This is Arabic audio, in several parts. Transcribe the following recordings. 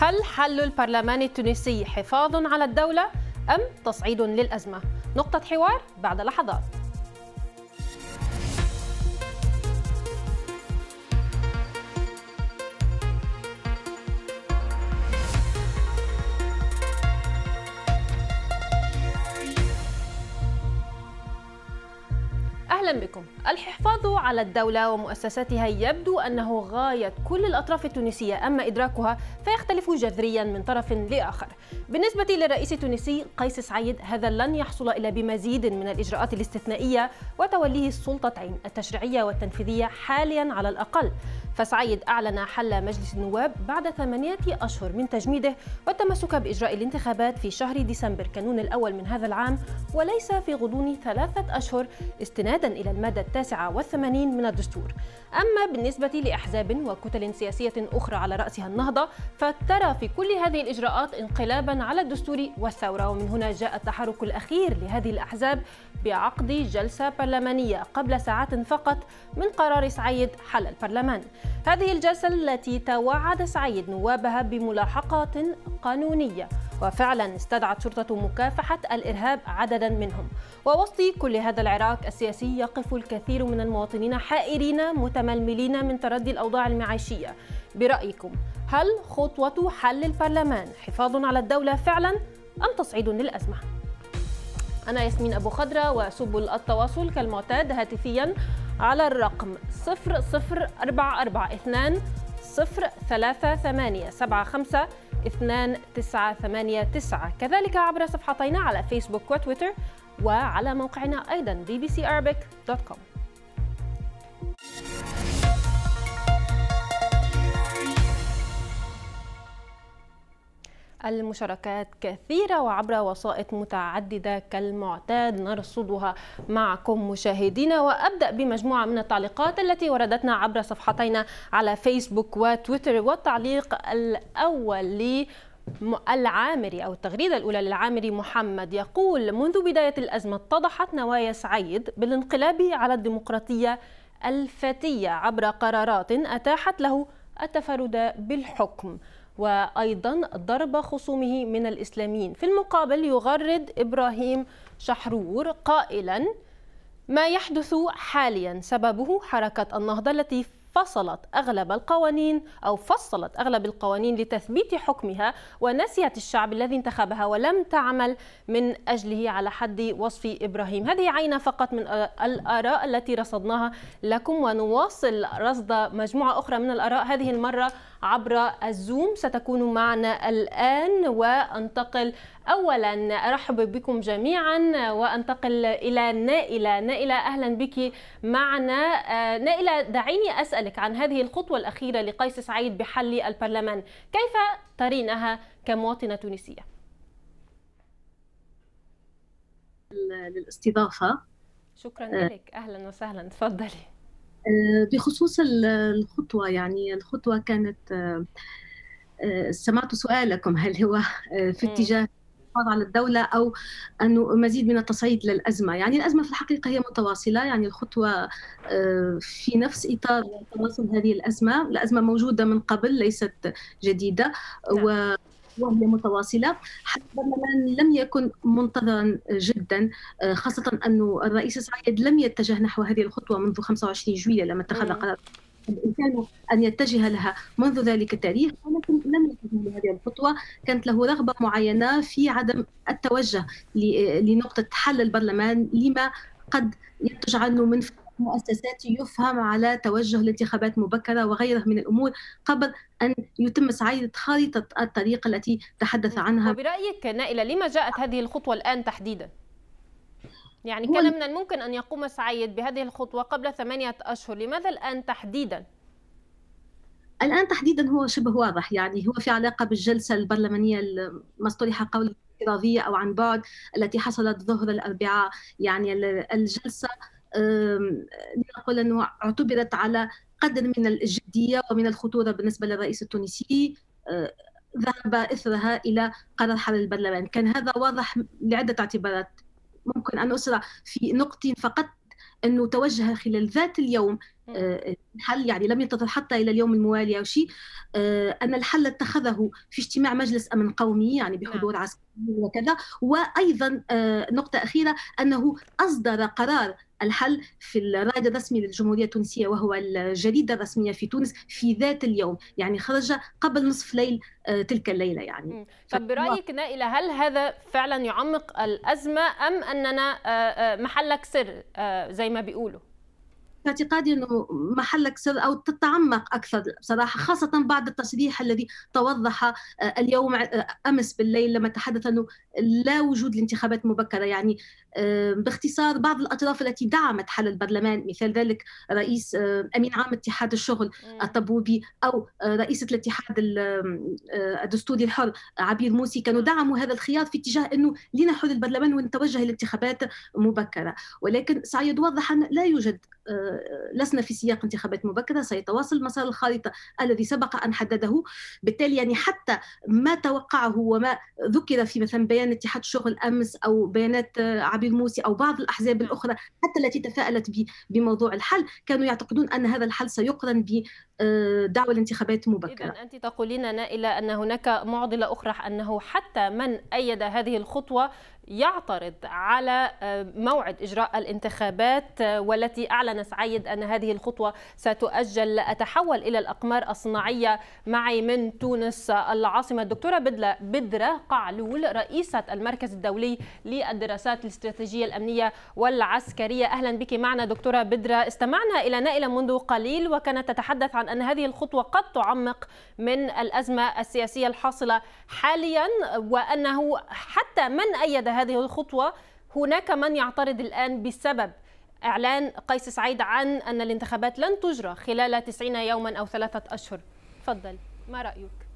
هل حل البرلمان التونسي حفاظ على الدولة أم تصعيد للأزمة؟ نقطة حوار بعد لحظات أهلا بكم الحفاظ على الدولة ومؤسساتها يبدو أنه غاية كل الأطراف التونسية أما إدراكها فيختلف جذريا من طرف لآخر بالنسبة للرئيس التونسي قيس سعيد هذا لن يحصل إلا بمزيد من الإجراءات الاستثنائية وتوليه السلطتين التشريعية والتنفيذية حاليا على الأقل فسعيد أعلن حل مجلس النواب بعد ثمانية أشهر من تجميده والتمسك بإجراء الانتخابات في شهر ديسمبر كانون الأول من هذا العام وليس في غضون ثلاثة أشهر استنادا إلى المادة التاسعة والثمانين من الدستور أما بالنسبة لأحزاب وكتل سياسية أخرى على رأسها النهضة فترى في كل هذه الإجراءات انقلابا على الدستور والثورة ومن هنا جاء التحرك الأخير لهذه الأحزاب بعقد جلسة برلمانية قبل ساعات فقط من قرار سعيد حل البرلمان هذه الجلسة التي توعد سعيد نوابها بملاحقات قانونية وفعلا استدعت شرطة مكافحة الإرهاب عددا منهم ووسط كل هذا العراق السياسي يقف الكثير من المواطنين حائرين متململين من تردي الأوضاع المعيشية برأيكم هل خطوة حل البرلمان حفاظ على الدولة فعلا أم تصعيد للأزمة؟ أنا ياسمين أبو خضرة وسبل التواصل كالمعتاد هاتفيا على الرقم 00442 038 75 2989 كذلك عبر صفحتينا على فيسبوك وتويتر وعلى موقعنا أيضا bbcarabiccom المشاركات كثيرة وعبر وسائط متعددة كالمعتاد نرصدها معكم مشاهدينا وأبدأ بمجموعة من التعليقات التي وردتنا عبر صفحتينا على فيسبوك وتويتر والتعليق الأول لي العامري أو التغريدة الأولى للعامري محمد يقول منذ بداية الأزمة اتضحت نوايا سعيد بالانقلاب على الديمقراطية الفتية عبر قرارات أتاحت له التفرد بالحكم وأيضا ضرب خصومه من الإسلاميين في المقابل يغرد إبراهيم شحرور قائلا ما يحدث حاليا سببه حركة النهضة التي فصلت أغلب القوانين أو فصلت أغلب القوانين لتثبيت حكمها ونسيت الشعب الذي انتخبها ولم تعمل من أجله على حد وصف إبراهيم هذه عينة فقط من الآراء التي رصدناها لكم ونواصل رصد مجموعة أخرى من الآراء هذه المرة عبر الزوم ستكون معنا الآن وأنتقل أولا أرحب بكم جميعا وأنتقل إلى نائلة نائلة أهلا بك معنا آه، نائلة دعيني أسألك عن هذه الخطوة الأخيرة لقيس سعيد بحل البرلمان كيف ترينها كمواطنة تونسية؟ للاستضافة شكرا لك أهلا وسهلا تفضلي آه، بخصوص الخطوة يعني الخطوة كانت آه، آه، سمعت سؤالكم هل هو في اتجاه الحفاظ على الدولة أو أنه مزيد من التصعيد للأزمة يعني الأزمة في الحقيقة هي متواصلة يعني الخطوة في نفس إطار تواصل هذه الأزمة الأزمة موجودة من قبل ليست جديدة نعم. و وهي متواصلة حتى مثلا لم يكن منتظرا جدا آه، خاصة أنه الرئيس سعيد لم يتجه نحو هذه الخطوة منذ 25 جويلية لما اتخذ قرار بإمكانه أن يتجه لها منذ ذلك التاريخ ولكن لم يتجه لهذه الخطوة كانت له رغبة معينة في عدم التوجه لنقطة حل البرلمان لما قد ينتج عنه من مؤسسات يفهم على توجه الانتخابات مبكرة وغيره من الأمور قبل أن يتم سعي خارطة الطريق التي تحدث عنها وبرأيك نائلة لما جاءت هذه الخطوة الآن تحديداً؟ يعني كان من الممكن أن يقوم سعيد بهذه الخطوة قبل ثمانية أشهر لماذا الآن تحديدا؟ الآن تحديدا هو شبه واضح يعني هو في علاقة بالجلسة البرلمانية المصطلحة قول افتراضية أو عن بعد التي حصلت ظهر الأربعاء يعني الجلسة نقول انه اعتبرت على قدر من الجديه ومن الخطوره بالنسبه للرئيس التونسي أه، ذهب اثرها الى قرار حل البرلمان، كان هذا واضح لعده اعتبارات ممكن ان اسرع في نقطه فقط انه توجه خلال ذات اليوم أه، الحل يعني لم ينتظر حتى الى اليوم الموالي او شيء أه، ان الحل اتخذه في اجتماع مجلس امن قومي يعني بحضور نعم. عسكري وكذا وايضا نقطه اخيره انه اصدر قرار الحل في الرائد الرسمي للجمهورية التونسية وهو الجريدة الرسمية في تونس في ذات اليوم يعني خرج قبل نصف ليل آه، تلك الليلة يعني طب برأيك نائلة هل هذا فعلا يعمق الأزمة أم أننا آه، آه، محلك سر زي ما بيقولوا في اعتقادي انه محلك سر او تتعمق اكثر بصراحه خاصه بعد التصريح الذي توضح آه، اليوم آه، امس بالليل لما تحدث انه لا وجود لانتخابات مبكره يعني آه، باختصار بعض الاطراف التي دعمت حل البرلمان مثال ذلك رئيس امين عام اتحاد الشغل الطبوبي او رئيسه الاتحاد الدستوري الحر عبير موسي كانوا دعموا هذا الخيار في اتجاه انه لنحل البرلمان ونتوجه الى انتخابات مبكره ولكن سعيد وضح ان لا يوجد لسنا في سياق انتخابات مبكره سيتواصل مسار الخارطه الذي سبق ان حدده بالتالي يعني حتى ما توقعه وما ذكر في مثلا بيان اتحاد الشغل امس او بيانات آه، عبير موسي او بعض الاحزاب نعم. الاخرى حتى التي تفاءلت بموضوع الحل كانوا يعتقدون ان هذا الحل سيقرن ب آه، دعوة الانتخابات مبكرة إذن أنت تقولين نائلة أن هناك معضلة أخرى أنه حتى من أيد هذه الخطوة يعترض على آه، موعد إجراء الانتخابات آه، والتي أعلن سعيد أن هذه الخطوة ستؤجل أتحول إلى الأقمار الصناعية معي من تونس العاصمة الدكتورة بدلة بدرة قعلول رئيسة المركز الدولي للدراسات الاستراتيجية الأمنية والعسكرية أهلا بك معنا دكتورة بدرة استمعنا إلى نائلة منذ قليل وكانت تتحدث عن أن هذه الخطوة قد تعمق من الأزمة السياسية الحاصلة حاليا وأنه حتى من أيد هذه الخطوة هناك من يعترض الآن بسبب إعلان قيس سعيد عن أن الانتخابات لن تجرى خلال 90 يوما أو ثلاثة أشهر تفضل ما رأيك؟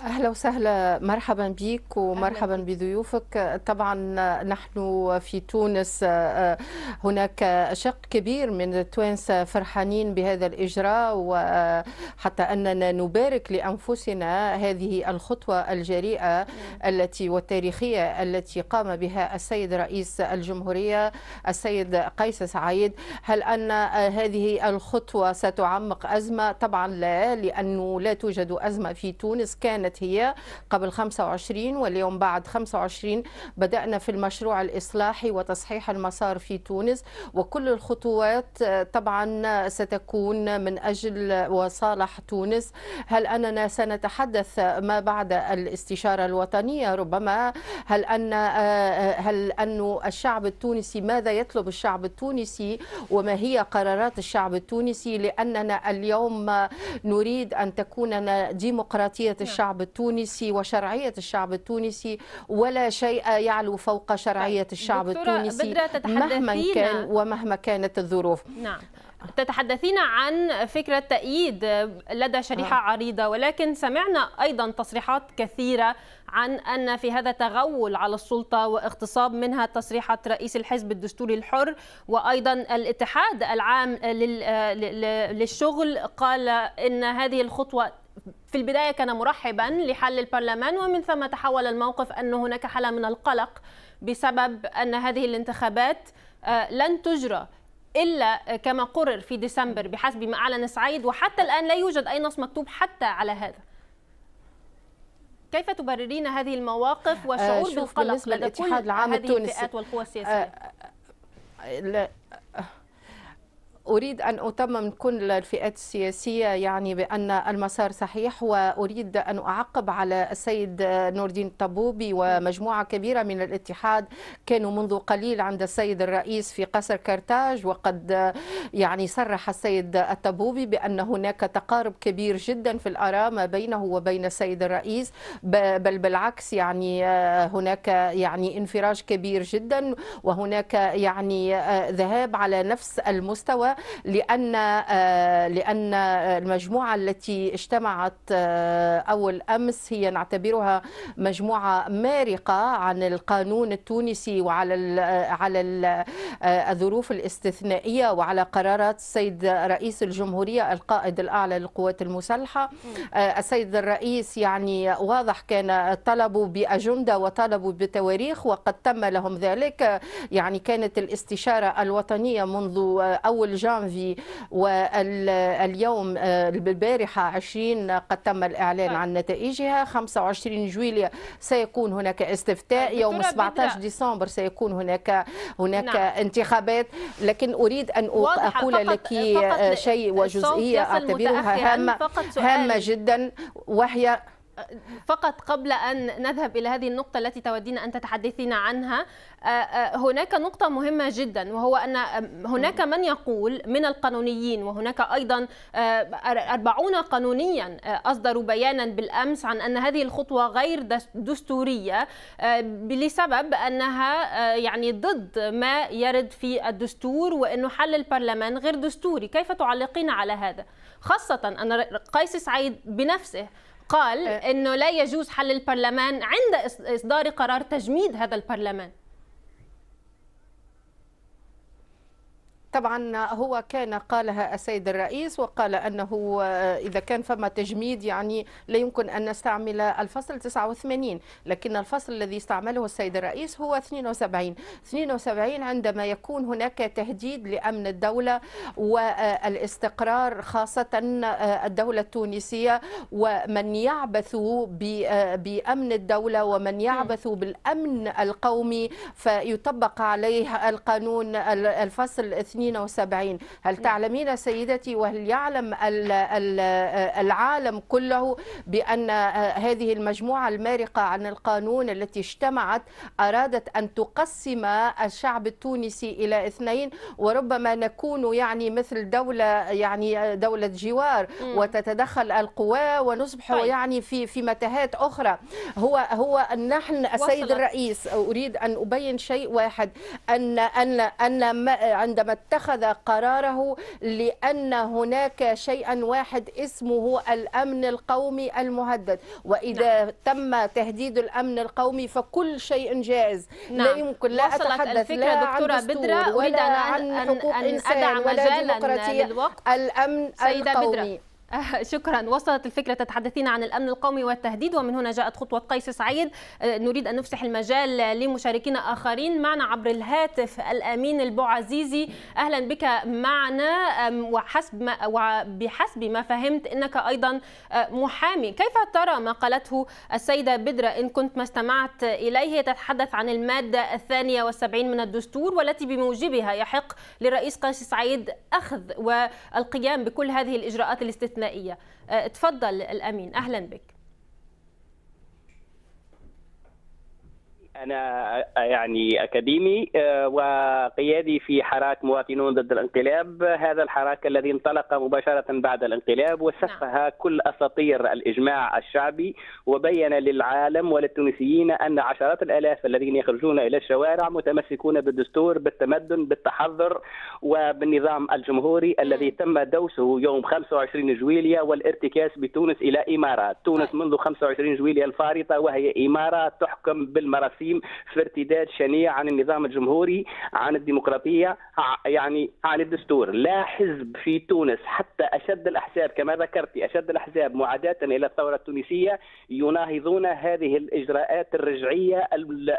اهلا وسهلا مرحبا بك ومرحبا بضيوفك طبعا نحن في تونس آه، هناك شق كبير من التوانسه فرحانين بهذا الاجراء وحتى آه، اننا نبارك لانفسنا هذه الخطوه الجريئه نعم. التي والتاريخيه التي قام بها السيد رئيس الجمهوريه السيد قيس سعيد هل ان آه، هذه الخطوه ستعمق ازمه طبعا لا لانه لا توجد ازمه في تونس كان كانت هي قبل 25 واليوم بعد 25 بدأنا في المشروع الإصلاحي وتصحيح المسار في تونس وكل الخطوات آه، طبعا ستكون من أجل وصالح تونس هل أننا سنتحدث ما بعد الاستشارة الوطنية ربما هل أن آه، آه، هل أن الشعب التونسي ماذا يطلب الشعب التونسي وما هي قرارات الشعب التونسي لأننا اليوم نريد أن تكون ديمقراطية نعم. الشعب الشعب التونسي وشرعية الشعب التونسي ولا شيء يعلو فوق شرعية طيب، الشعب التونسي مهما كان ومهما كانت الظروف نعم تتحدثين عن فكرة تأييد لدى شريحة آه. عريضة ولكن سمعنا أيضا تصريحات كثيرة عن أن في هذا تغول على السلطة واغتصاب منها تصريحة رئيس الحزب الدستوري الحر وأيضا الاتحاد العام آه، للشغل قال أن هذه الخطوة في البداية كان مرحبا لحل البرلمان ومن ثم تحول الموقف أن هناك حالة من القلق بسبب أن هذه الانتخابات آه، لن تجرى إلا كما قرر في ديسمبر بحسب ما أعلن سعيد وحتى الآن لا يوجد أي نص مكتوب حتى على هذا كيف تبررين هذه المواقف آه، والشعور بالقلق لدى كل هذه الفئات والقوى السياسية؟ آه، أريد أن أتمم كل الفئات السياسية يعني بأن المسار صحيح وأريد أن أعقب على السيد نور الدين الطبوبي ومجموعة كبيرة من الاتحاد كانوا منذ قليل عند السيد الرئيس في قصر كرتاج وقد يعني صرح السيد الطبوبي بأن هناك تقارب كبير جدا في الآراء ما بينه وبين السيد الرئيس بل بالعكس يعني آه، هناك يعني انفراج كبير جدا وهناك يعني آه، ذهاب على نفس المستوى لأن آه، لأن المجموعة التي اجتمعت آه، أول أمس هي نعتبرها مجموعة مارقة عن القانون التونسي وعلى ال آه، على الظروف الاستثنائية وعلى قرارات السيد رئيس الجمهورية القائد الأعلى للقوات المسلحة السيد الرئيس يعني واضح كان طلبوا بأجندة وطلبوا بتواريخ وقد تم لهم ذلك يعني كانت الاستشارة الوطنية منذ أول جانفي واليوم آه، البارحة 20 قد تم الإعلان طيب. عن نتائجها 25 جويلية سيكون هناك استفتاء طيب، يوم 17 ديسمبر سيكون هناك هناك نعم. انتخابات لكن أريد أن أقول لك آه، شيء وجزئية أعتبرها هامة هامة جدا وهي فقط قبل أن نذهب إلى هذه النقطة التي تودين أن تتحدثين عنها آه، آه، هناك نقطة مهمة جدا وهو أن هناك من يقول من القانونيين وهناك أيضا آه، أربعون قانونيا أصدروا بيانا بالأمس عن أن هذه الخطوة غير دستورية لسبب أنها يعني ضد ما يرد في الدستور وأنه حل البرلمان غير دستوري كيف تعلقين على هذا؟ خاصة أن قيس سعيد بنفسه قال أه. انه لا يجوز حل البرلمان عند اصدار قرار تجميد هذا البرلمان طبعا هو كان قالها السيد الرئيس وقال أنه إذا كان فما تجميد يعني لا يمكن أن نستعمل الفصل 89 لكن الفصل الذي استعمله السيد الرئيس هو 72 72 عندما يكون هناك تهديد لأمن الدولة والاستقرار خاصة الدولة التونسية ومن يعبث بأمن الدولة ومن يعبث بالأمن القومي فيطبق عليه القانون الفصل 2 78 هل نعم. تعلمين سيدتي وهل يعلم العالم كله بأن هذه المجموعة المارقة عن القانون التي اجتمعت أرادت أن تقسم الشعب التونسي إلى اثنين وربما نكون يعني مثل دولة يعني دولة جوار وتتدخل القوى ونصبح طيب. يعني في في متاهات أخرى هو هو نحن السيد الرئيس أريد أن أبين شيء واحد أن أن أن عندما اتخذ قراره لأن هناك شيئا واحد اسمه الأمن القومي المهدد وإذا نعم. تم تهديد الأمن القومي فكل شيء جائز نعم. لا يمكن لا أتحدث الفكرة لا دكتورة عن بدرة ولا عن حقوق أن أدعم ولا ديمقراطية الأمن القومي بدرة. شكرا وصلت الفكرة تتحدثين عن الأمن القومي والتهديد ومن هنا جاءت خطوة قيس سعيد آه، نريد أن نفسح المجال لمشاركين آخرين معنا عبر الهاتف الأمين البوعزيزي أهلا بك معنا وحسب ما وبحسب ما فهمت أنك أيضا آه، محامي كيف ترى ما قالته السيدة بدرة إن كنت ما استمعت إليه تتحدث عن المادة الثانية والسبعين من الدستور والتي بموجبها يحق لرئيس قيس سعيد أخذ والقيام بكل هذه الإجراءات الاستثنائية الثنائيه آه، تفضل الامين اهلا بك أنا يعني أكاديمي آه، وقيادي في حراك مواطنون ضد الانقلاب هذا الحراك الذي انطلق مباشرة بعد الانقلاب وسخها نعم. كل أساطير الإجماع الشعبي وبين للعالم وللتونسيين أن عشرات الآلاف الذين يخرجون إلى الشوارع متمسكون بالدستور بالتمدن بالتحضر وبالنظام الجمهوري نعم. الذي تم دوسه يوم 25 جويلية والارتكاس بتونس إلى إمارات تونس طيب. منذ 25 جويلية الفارطة وهي إمارة تحكم بالمراسيل الجسيم في ارتداد شنيع عن النظام الجمهوري عن الديمقراطية يعني عن الدستور لا حزب في تونس حتى أشد الأحزاب كما ذكرت أشد الأحزاب معاداة إلى الثورة التونسية يناهضون هذه الإجراءات الرجعية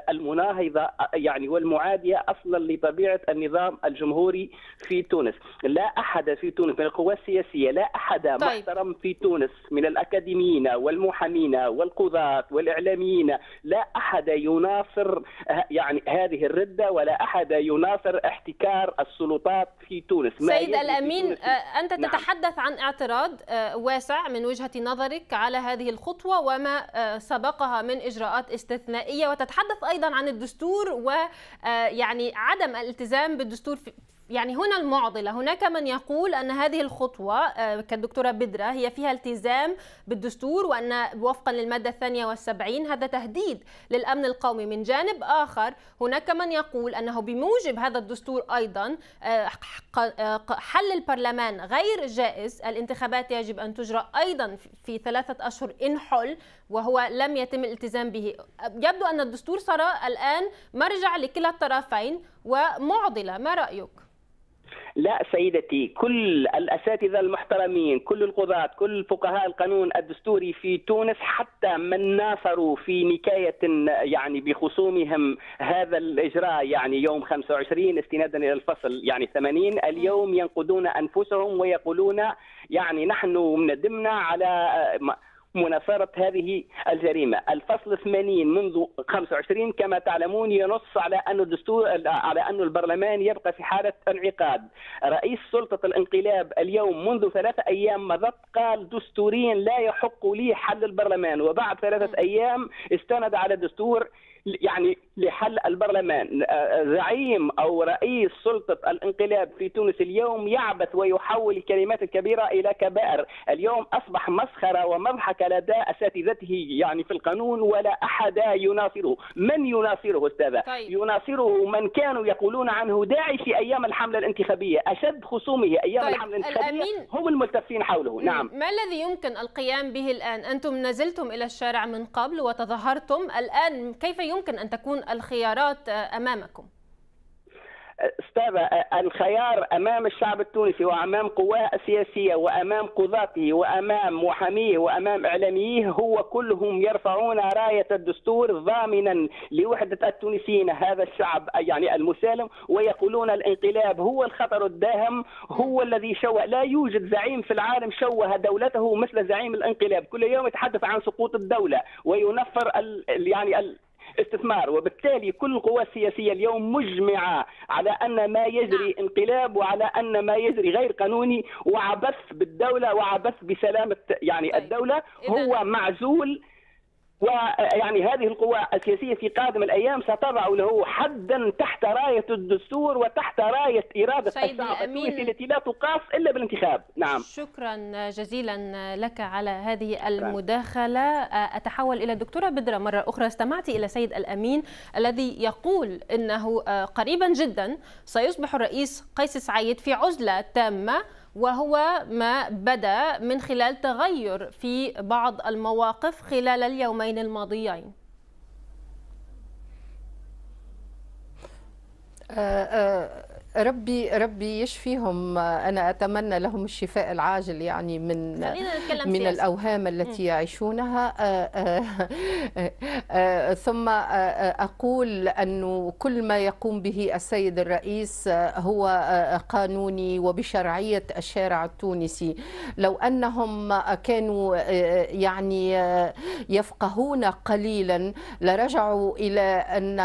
المناهضة يعني والمعادية أصلا لطبيعة النظام الجمهوري في تونس لا أحد في تونس من القوى السياسية لا أحد طيب. محترم في تونس من الأكاديميين والمحامين والقضاة والإعلاميين لا أحد يناهض يناصر يعني هذه الردة ولا أحد يناصر احتكار السلطات في تونس سيد الأمين تونس. آه، أنت نعم. تتحدث عن اعتراض آه، واسع من وجهة نظرك على هذه الخطوة وما آه، سبقها من إجراءات استثنائية وتتحدث أيضا عن الدستور ويعني عدم الالتزام بالدستور يعني هنا المعضله هناك من يقول ان هذه الخطوه آه، كالدكتوره بدره هي فيها التزام بالدستور وان وفقا للماده الثانيه والسبعين هذا تهديد للامن القومي من جانب اخر هناك من يقول انه بموجب هذا الدستور ايضا آه، آه، حل البرلمان غير جائز الانتخابات يجب ان تجرى ايضا في ثلاثه اشهر ان حل وهو لم يتم الالتزام به يبدو ان الدستور صار الان مرجع لكلا الطرفين ومعضله ما رايك لا سيدتي كل الأساتذة المحترمين كل القضاة كل فقهاء القانون الدستوري في تونس حتى من ناصروا في نكاية يعني بخصومهم هذا الإجراء يعني يوم 25 استنادا إلى الفصل يعني 80 اليوم ينقدون أنفسهم ويقولون يعني نحن ندمنا على مناصرة هذه الجريمة الفصل 80 منذ 25 كما تعلمون ينص على أن الدستور على أن البرلمان يبقى في حالة انعقاد رئيس سلطة الانقلاب اليوم منذ ثلاثة أيام مضت قال دستوريا لا يحق لي حل البرلمان وبعد ثلاثة أيام استند على دستور يعني لحل البرلمان آه، آه، زعيم أو رئيس سلطة الانقلاب في تونس اليوم يعبث ويحول الكلمات الكبيرة إلى كبائر اليوم أصبح مسخرة ومضحك لدى أساتذته يعني في القانون ولا أحد يناصره من يناصره أستاذة طيب. يناصره من كانوا يقولون عنه داعشي أيام الحملة الانتخابية أشد خصومه أيام طيب. الحملة الانتخابية الأمين... هم الملتفين حوله نعم ما الذي يمكن القيام به الآن أنتم نزلتم إلى الشارع من قبل وتظاهرتم الآن كيف يمكن أن تكون الخيارات امامكم استاذه الخيار امام الشعب التونسي وامام قواه السياسيه وامام قضاته وامام محاميه وامام اعلاميه هو كلهم يرفعون رايه الدستور ضامنا لوحده التونسيين هذا الشعب يعني المسالم ويقولون الانقلاب هو الخطر الداهم هو الذي شوه لا يوجد زعيم في العالم شوه دولته مثل زعيم الانقلاب كل يوم يتحدث عن سقوط الدوله وينفر يعني ال استثمار وبالتالي كل القوى السياسية اليوم مجمعة على أن ما يجري نعم. انقلاب وعلى أن ما يجري غير قانوني وعبث بالدولة وعبث بسلامة يعني طيب. الدولة هو معزول ويعني هذه القوى السياسيه في قادم الايام ستضع له حدا تحت رايه الدستور وتحت رايه اراده الشعب الأمين. التي لا تقاس الا بالانتخاب، نعم. شكرا جزيلا لك على هذه المداخله، اتحول الى الدكتوره بدره مره اخرى، استمعت الى سيد الامين الذي يقول انه آه، قريبا جدا سيصبح الرئيس قيس سعيد في عزله تامه وهو ما بدا من خلال تغير في بعض المواقف خلال اليومين الماضيين آه، آه، ربي ربي يشفيهم انا اتمنى لهم الشفاء العاجل يعني من من الاوهام التي يعيشونها آه، آه، آه، ثم اقول انه كل ما يقوم به السيد الرئيس هو قانوني وبشرعيه الشارع التونسي لو انهم كانوا يعني يفقهون قليلا لرجعوا الى ان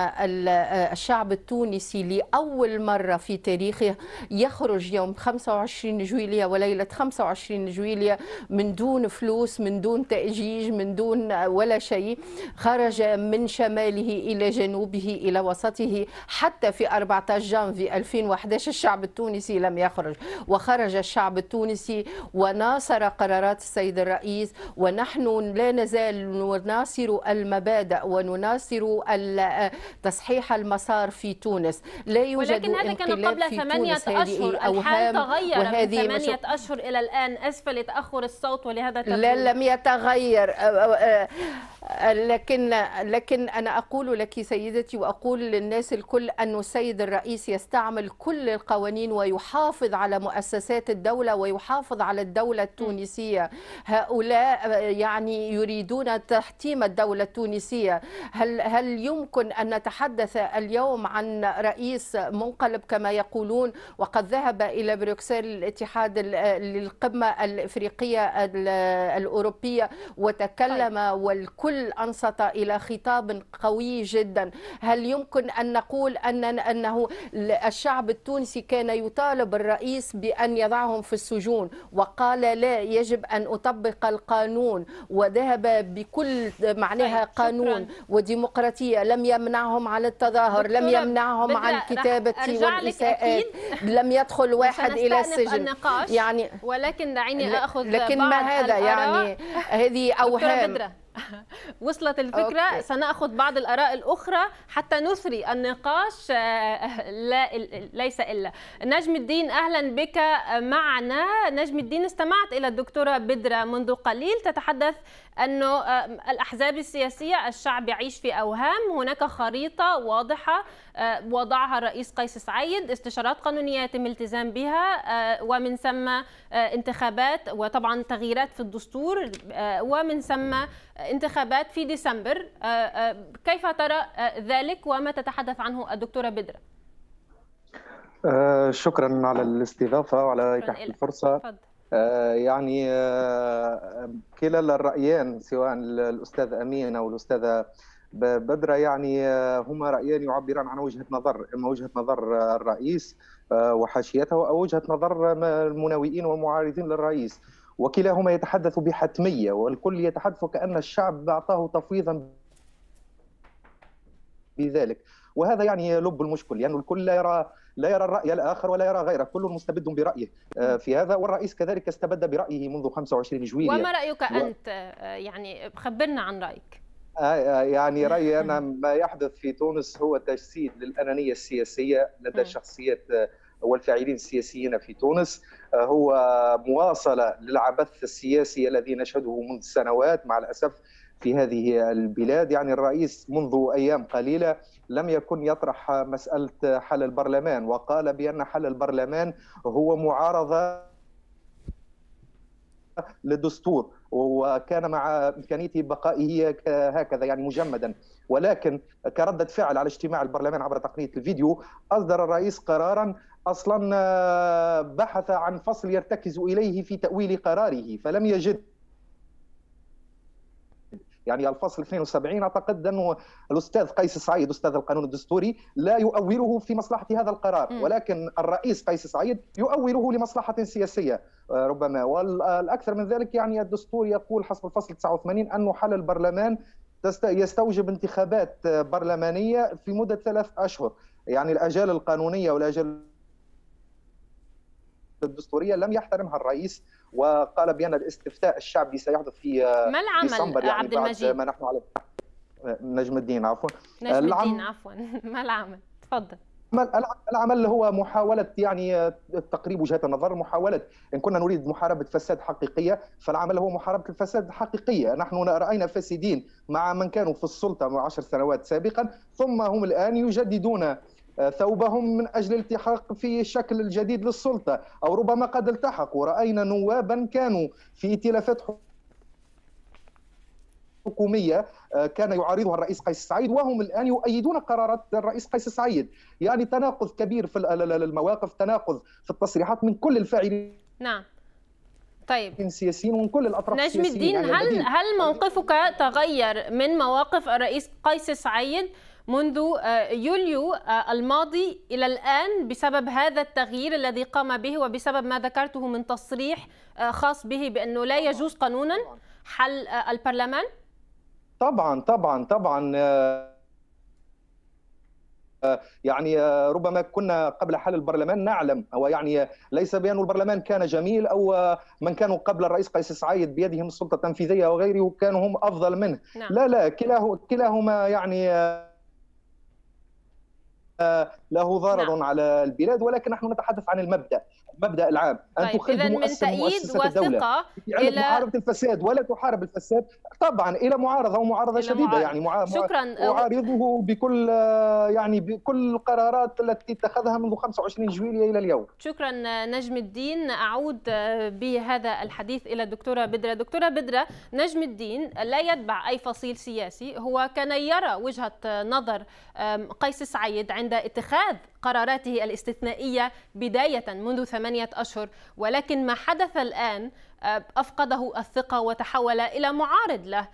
الشعب التونسي لاول مره في تاريخه يخرج يوم 25 جويلية وليلة 25 جويلية من دون فلوس من دون تأجيج من دون ولا شيء خرج من شماله إلى جنوبه إلى وسطه حتى في 14 جانفي 2011 الشعب التونسي لم يخرج وخرج الشعب التونسي وناصر قرارات السيد الرئيس ونحن لا نزال نناصر المبادئ ونناصر تصحيح المسار في تونس لا يوجد ولكن هذا كان قبل ثمانية أشهر إيه؟ الحال تغير من ثمانية أشهر إلى الآن أسفل لتأخر الصوت ولهذا لا لم يتغير أه، لكن لكن أنا أقول لك سيدتي وأقول للناس الكل أن السيد الرئيس يستعمل كل القوانين ويحافظ على مؤسسات الدولة ويحافظ على الدولة التونسية هؤلاء أه، يعني يريدون تحطيم الدولة التونسية هل هل يمكن أن نتحدث اليوم عن رئيس منقلب كما يقولون وقد ذهب إلى بروكسل الاتحاد للقمة الإفريقية الأوروبية وتكلم طيب. والكل أنصت إلى خطاب قوي جدا هل يمكن أن نقول أن أنه الشعب التونسي كان يطالب الرئيس بأن يضعهم في السجون وقال لا يجب أن أطبق القانون وذهب بكل معناها طيب، قانون وديمقراطية لم يمنعهم عن التظاهر لم يمنعهم عن كتابة والإساءة السائد آه، لم يدخل واحد الى السجن النقاش يعني ولكن دعيني اخذ لكن ما هذا يعني هذه اوهام وصلت الفكرة أوكي. سنأخذ بعض الآراء الأخرى حتى نثري النقاش آه، لا ليس إلا نجم الدين أهلا بك معنا نجم الدين استمعت إلى الدكتورة بدرة منذ قليل تتحدث أنه آه، الأحزاب السياسية الشعب يعيش في أوهام هناك خريطة واضحة آه، وضعها الرئيس قيس سعيد استشارات قانونية يتم التزام بها ومن ثم انتخابات وطبعا تغييرات في الدستور ومن ثم انتخابات في ديسمبر آه، آه، كيف ترى آه، ذلك وما تتحدث عنه الدكتورة بدرة؟ شكرا على الاستضافة وعلى إتاحة الفرصة يعني كلا الرأيان سواء الأستاذ أمين أو الأستاذة بدرة يعني هما رأيان يعبران عن وجهة نظر إما وجهة نظر الرئيس وحاشيته أو وجهة نظر المناوئين والمعارضين للرئيس وكلاهما يتحدث بحتمية والكل يتحدث كأن الشعب أعطاه تفويضا بذلك وهذا يعني لب المشكل لأن يعني الكل لا يرى لا يرى الرأي الآخر ولا يرى غيره كل مستبد برأيه آه، في هذا والرئيس كذلك استبد برأيه منذ 25 جويلية وما رأيك و... أنت آه، يعني خبرنا عن رأيك آه، يعني رأيي أنا ما يحدث في تونس هو تجسيد للأنانية السياسية لدى شخصية والفاعلين السياسيين في تونس هو مواصله للعبث السياسي الذي نشهده منذ سنوات مع الاسف في هذه البلاد يعني الرئيس منذ ايام قليله لم يكن يطرح مساله حل البرلمان وقال بان حل البرلمان هو معارضه للدستور وكان مع امكانيه بقائه هكذا يعني مجمدا ولكن كرده فعل على اجتماع البرلمان عبر تقنيه الفيديو اصدر الرئيس قرارا اصلا آه، بحث عن فصل يرتكز اليه في تاويل قراره فلم يجد يعني الفصل 72 اعتقد انه الاستاذ قيس سعيد استاذ القانون الدستوري لا يؤوله في مصلحه هذا القرار م. ولكن الرئيس قيس سعيد يؤوله لمصلحه سياسيه آه، ربما والاكثر من ذلك يعني الدستور يقول حسب الفصل 89 انه حل البرلمان يستوجب انتخابات آه، برلمانيه في مده ثلاث اشهر يعني الاجال القانونيه والاجال الدستوريه لم يحترمها الرئيس وقال بان الاستفتاء الشعبي سيحدث في آه، ما العمل ديسمبر يعني عبد المجيد ما نحن على نجم الدين عفوا نجم العم... الدين عفوا ما العمل تفضل العمل هو محاولة يعني آه، تقريب وجهة النظر محاولة إن كنا نريد محاربة فساد حقيقية فالعمل هو محاربة الفساد الحقيقية نحن رأينا فاسدين مع من كانوا في السلطة من عشر سنوات سابقا ثم هم الآن يجددون آه، ثوبهم من اجل الالتحاق في الشكل الجديد للسلطه او ربما قد التحقوا راينا نوابا كانوا في ائتلافات حكوميه آه، كان يعارضها الرئيس قيس سعيد وهم الان يؤيدون قرارات الرئيس قيس سعيد يعني تناقض كبير في المواقف تناقض في التصريحات من كل الفاعلين نعم طيب سياسيين ومن كل الاطراف نجم الدين يعني هل هل موقفك تغير من مواقف الرئيس قيس سعيد منذ آه، يوليو آه، الماضي إلى الآن بسبب هذا التغيير الذي قام به وبسبب ما ذكرته من تصريح آه، خاص به بأنه لا يجوز قانونا حل البرلمان؟ طبعا طبعا طبعا يعني ربما كنا قبل حل البرلمان نعلم هو يعني ليس بأن البرلمان كان جميل أو من كانوا قبل الرئيس قيس سعيد بيدهم السلطة التنفيذية وغيره كانوا هم أفضل منه نعم. لا لا كلاه كلاهما يعني له ضرر نعم. على البلاد ولكن نحن نتحدث عن المبدا مبدا العام ان طيب اذا من تأييد وثقه يعني الى محاربه الفساد ولا تحارب الفساد طبعا الى معارضه ومعارضه إلى شديده معارضة. يعني مع... شكرا أه، اعارضه بكل يعني بكل القرارات التي اتخذها منذ 25 جويليه الى اليوم شكرا نجم الدين اعود آه، بهذا الحديث الى الدكتوره بدره دكتوره بدره نجم الدين لا يتبع اي فصيل سياسي هو كان يرى وجهه آه، نظر قيس سعيد عند اتخاذ قراراته الاستثنائيه بدايه منذ ثمانية أشهر ولكن ما حدث الآن آه، أفقده الثقة وتحول إلى معارض له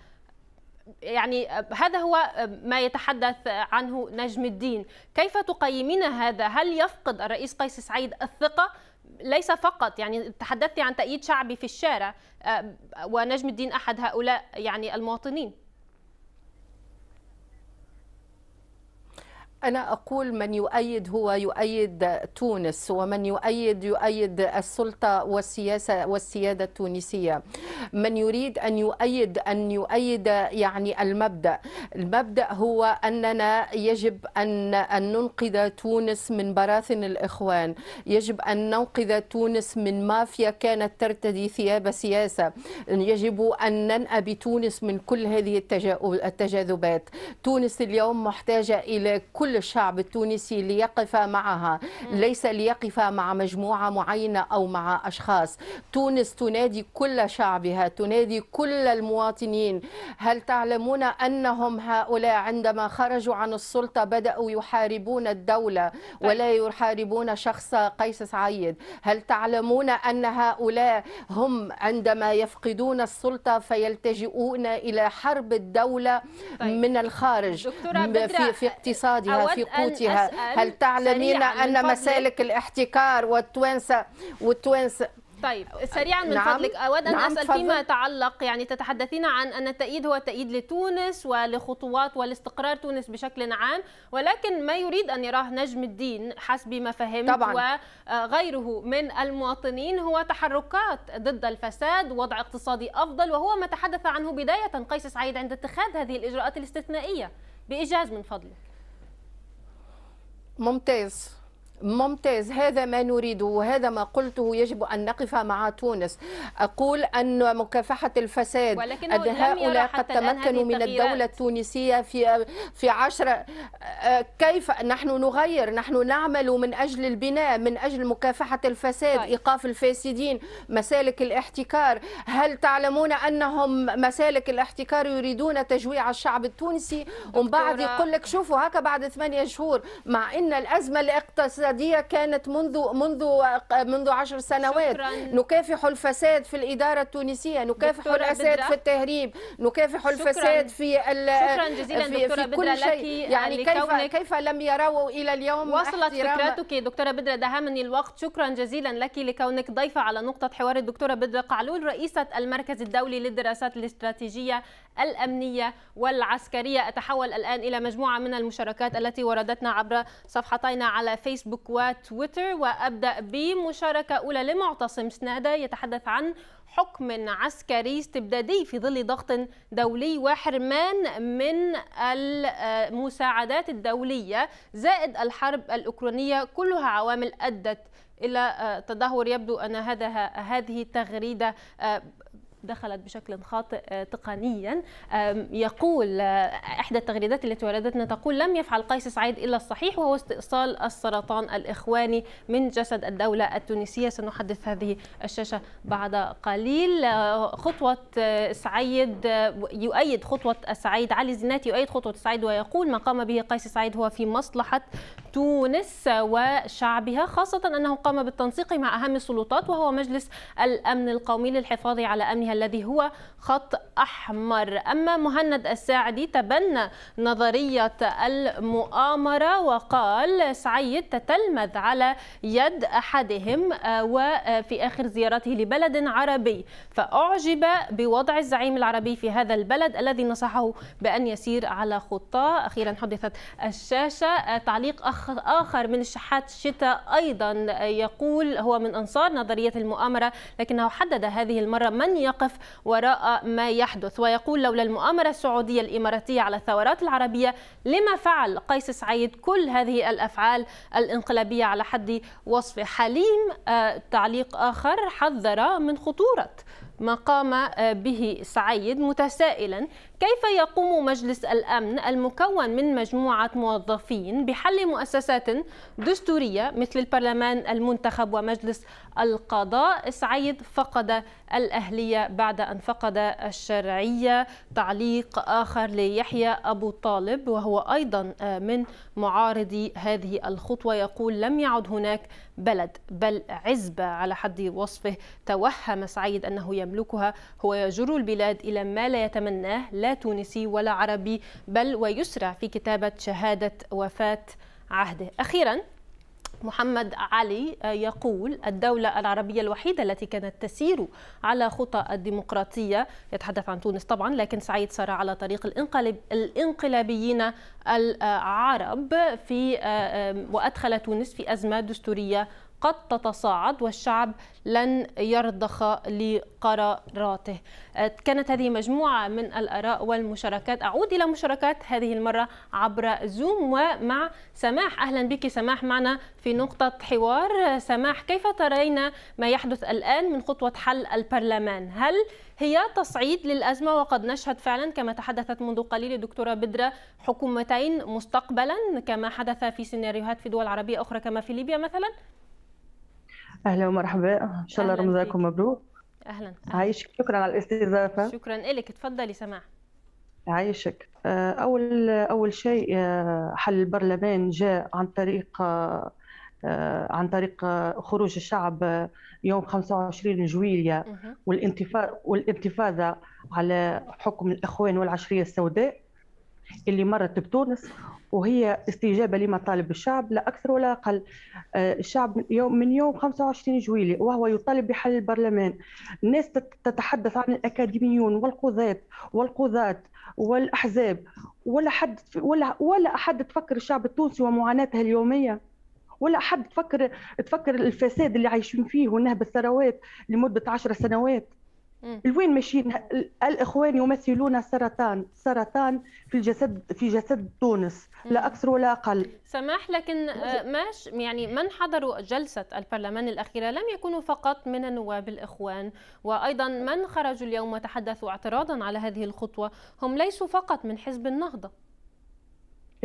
يعني آه، هذا هو آه، ما يتحدث عنه نجم الدين كيف تقيمين هذا هل يفقد الرئيس قيس سعيد الثقة ليس فقط يعني تحدثت عن تأييد شعبي في الشارع ونجم الدين أحد هؤلاء يعني المواطنين أنا أقول من يؤيد هو يؤيد تونس ومن يؤيد يؤيد السلطة والسياسة والسيادة التونسية من يريد أن يؤيد أن يؤيد يعني المبدأ المبدأ هو أننا يجب أن, أن ننقذ تونس من براثن الإخوان يجب أن ننقذ تونس من مافيا كانت ترتدي ثياب سياسة يجب أن ننأى بتونس من كل هذه التجاذبات تونس اليوم محتاجة إلى كل كل الشعب التونسي ليقف معها ليس ليقف مع مجموعة معينة أو مع أشخاص تونس تنادي كل شعبها تنادي كل المواطنين هل تعلمون أنهم هؤلاء عندما خرجوا عن السلطة بدأوا يحاربون الدولة ولا طيب. يحاربون شخص قيس سعيد هل تعلمون أن هؤلاء هم عندما يفقدون السلطة فيلتجئون إلى حرب الدولة طيب. من الخارج في, اقتصادها نفسها في قوتها هل تعلمين أن مسالك الاحتكار والتوانسة والتوانسة طيب سريعا من نعم. فضلك اود ان نعم اسال فضل. فيما يتعلق يعني تتحدثين عن ان التأييد هو تأييد لتونس ولخطوات ولاستقرار تونس بشكل عام ولكن ما يريد ان يراه نجم الدين حسب ما فهمت طبعا. وغيره من المواطنين هو تحركات ضد الفساد وضع اقتصادي افضل وهو ما تحدث عنه بدايه قيس سعيد عند اتخاذ هذه الاجراءات الاستثنائيه بايجاز من فضلك Montes. ممتاز هذا ما نريده وهذا ما قلته يجب أن نقف مع تونس أقول أن مكافحة الفساد ولكن هؤلاء قد تمكنوا من الدولة التونسية في في عشرة آه، كيف نحن نغير نحن نعمل من أجل البناء من أجل مكافحة الفساد طيب. إيقاف الفاسدين مسالك الاحتكار هل تعلمون أنهم مسالك الاحتكار يريدون تجويع الشعب التونسي ومن بعد يقول لك شوفوا هكا بعد ثمانية شهور مع أن الأزمة الاقتصادية الفترة دي كانت منذ منذ منذ عشر سنوات شكراً. نكافح الفساد في الإدارة التونسية نكافح الفساد بدرة. في التهريب نكافح الفساد في ال شكرا جزيلا في دكتورة في كل شيء آه، يعني كيف كيف لم يروا إلى اليوم وصلت فكرتك دكتورة بدرة دهمني الوقت شكرا جزيلا لك لكونك ضيفة على نقطة حوار الدكتورة بدرة قعلول رئيسة المركز الدولي للدراسات الاستراتيجية الأمنية والعسكرية أتحول الآن إلى مجموعة من المشاركات التي وردتنا عبر صفحتينا على فيسبوك فيسبوك وتويتر وأبدأ بمشاركة أولى لمعتصم سنادة يتحدث عن حكم عسكري استبدادي في ظل ضغط دولي وحرمان من المساعدات الدولية زائد الحرب الأوكرانية كلها عوامل أدت الى آه، تدهور يبدو ان هذا هذه تغريده آه، دخلت بشكل خاطئ آه، تقنيا يقول آه، إحدى التغريدات التي وردتنا تقول لم يفعل قيس سعيد إلا الصحيح وهو استئصال السرطان الإخواني من جسد الدولة التونسية سنحدث هذه الشاشة بعد قليل آه، خطوة سعيد يؤيد خطوة سعيد علي الزناتي يؤيد خطوة سعيد ويقول ما قام به قيس سعيد هو في مصلحة تونس وشعبها خاصة أنه قام بالتنسيق مع أهم السلطات وهو مجلس الأمن القومي للحفاظ على أمنها الذي هو خط أحمر أما مهند الساعدي تبنى نظرية المؤامرة وقال سعيد تتلمذ على يد أحدهم آه، وفي آخر زيارته لبلد عربي فأعجب بوضع الزعيم العربي في هذا البلد الذي نصحه بأن يسير على خطاه أخيرا حدثت الشاشة آه، تعليق آخر آخر من الشحات الشتاء أيضا يقول هو من أنصار نظرية المؤامرة لكنه حدد هذه المرة من يقف وراء ما يحدث ويقول لولا المؤامرة السعودية الإماراتية على الثورات العربية لما فعل قيس سعيد كل هذه الأفعال الانقلابية على حد وصفه حليم آه، تعليق آخر حذر من خطورة ما قام آه، به سعيد متسائلا كيف يقوم مجلس الأمن المكون من مجموعة موظفين بحل مؤسسات دستورية مثل البرلمان المنتخب ومجلس القضاء سعيد فقد الأهلية بعد أن فقد الشرعية تعليق آخر ليحيى أبو طالب وهو أيضا آه، من معارضي هذه الخطوة يقول لم يعد هناك بلد بل عزبة على حد وصفه توهم سعيد أنه يملكها هو يجر البلاد إلى ما لا يتمناه لا لا تونسي ولا عربي بل ويسرع في كتابة شهادة وفاة عهده أخيرا محمد علي يقول الدولة العربية الوحيدة التي كانت تسير على خطى الديمقراطية يتحدث عن تونس طبعا لكن سعيد سار على طريق الانقلاب الانقلابيين العرب في آه، وأدخل تونس في أزمة دستورية قد تتصاعد والشعب لن يرضخ لقراراته آه، كانت هذه مجموعة من الآراء والمشاركات أعود إلى مشاركات هذه المرة عبر زوم ومع سماح أهلا بك سماح معنا في نقطة حوار آه، سماح كيف ترين ما يحدث الآن من خطوة حل البرلمان هل هي تصعيد للأزمة وقد نشهد فعلا كما تحدثت منذ قليل الدكتورة بدرة حكومتين مستقبلا كما حدث في سيناريوهات في دول عربية أخرى كما في ليبيا مثلا اهلا ومرحبا ان شاء الله رمضانكم مبروك اهلا عايش شكرا على الاستضافه شكرا لك تفضلي سماح عايشك آه، اول اول شيء آه، حل البرلمان جاء عن طريق آه، عن طريق خروج الشعب يوم 25 جويليا والانتفاضه والانتفاضه على حكم الاخوان والعشريه السوداء اللي مرت بتونس وهي استجابه لمطالب الشعب لا اكثر ولا اقل آه، الشعب من يوم من يوم 25 جويلي وهو يطالب بحل البرلمان الناس تتحدث عن الاكاديميون والقضاة والقضاة والاحزاب ولا حد ولا ولا احد تفكر الشعب التونسي ومعاناته اليوميه ولا حد تفكر تفكر الفساد اللي عايشين فيه ونهب الثروات لمده 10 سنوات لوين ماشيين الاخوان يمثلون سرطان سرطان في الجسد في جسد تونس لا اكثر ولا اقل سماح لكن آه، ماش يعني من حضروا جلسه البرلمان الاخيره لم يكونوا فقط من النواب الاخوان وايضا من خرجوا اليوم وتحدثوا اعتراضا على هذه الخطوه هم ليسوا فقط من حزب النهضه